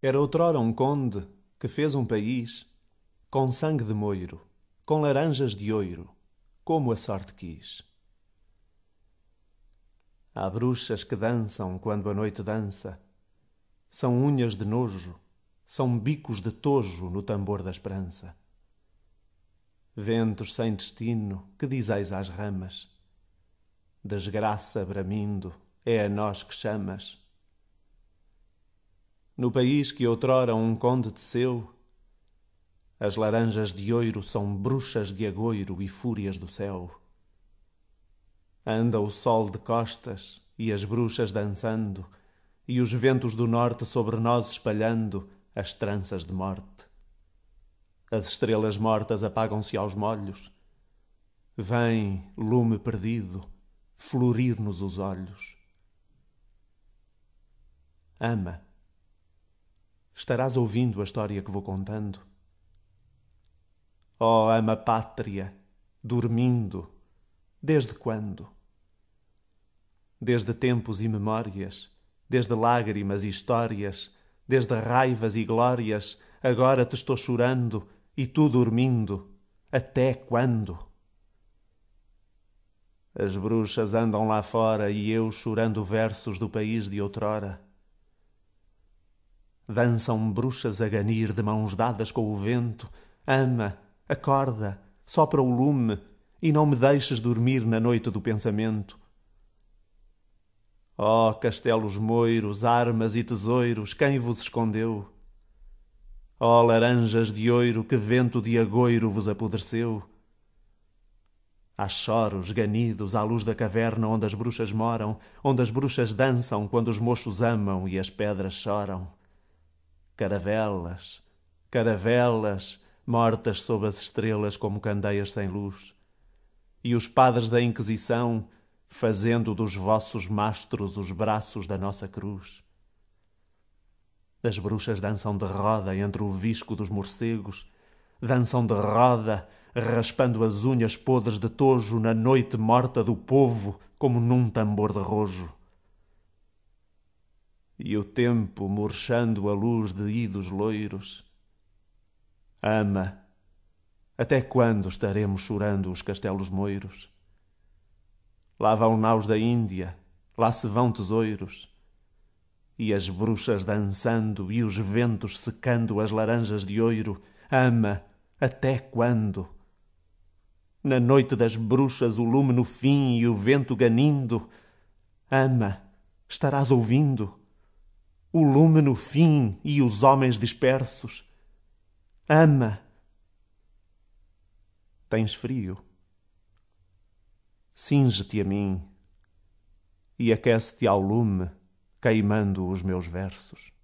Era outrora um conde que fez um país com sangue de moiro, com laranjas de oiro, como a sorte quis. Há bruxas que dançam quando a noite dança, são unhas de nojo, são bicos de tojo no tambor da esperança. Ventos sem destino, que dizeis às ramas? Desgraça bramindo, é a nós que chamas no país que outrora um conde teceu, as laranjas de oiro são bruxas de agoiro e fúrias do céu. Anda o sol de costas e as bruxas dançando, e os ventos do norte sobre nós espalhando as tranças de morte. As estrelas mortas apagam-se aos molhos. Vem, lume perdido, florir-nos os olhos. Ama estarás ouvindo a história que vou contando. Oh, ama pátria, dormindo, desde quando? Desde tempos e memórias, desde lágrimas e histórias, desde raivas e glórias, agora te estou chorando e tu dormindo, até quando? As bruxas andam lá fora e eu chorando versos do país de outrora Dançam bruxas a ganir de mãos dadas com o vento. Ama, acorda, sopra o lume e não me deixes dormir na noite do pensamento. Ó oh, castelos moiros, armas e tesouros, quem vos escondeu? Ó oh, laranjas de ouro, que vento de agouro vos apodreceu? Há choros ganidos à luz da caverna onde as bruxas moram, onde as bruxas dançam quando os mochos amam e as pedras choram caravelas, caravelas mortas sob as estrelas como candeias sem luz. E os padres da Inquisição fazendo dos vossos mastros os braços da nossa cruz. As bruxas dançam de roda entre o visco dos morcegos, dançam de roda, raspando as unhas podres de tojo na noite morta do povo como num tambor de rojo e o tempo murchando a luz de idos loiros. Ama, até quando estaremos chorando os castelos moiros? Lá vão naus da Índia, lá se vão tesouros. E as bruxas dançando e os ventos secando as laranjas de ouro. Ama, até quando? Na noite das bruxas, o lume no fim e o vento ganindo. Ama, estarás ouvindo? o lume no fim e os homens dispersos. Ama. Tens frio. Cinge-te a mim e aquece-te ao lume, queimando os meus versos.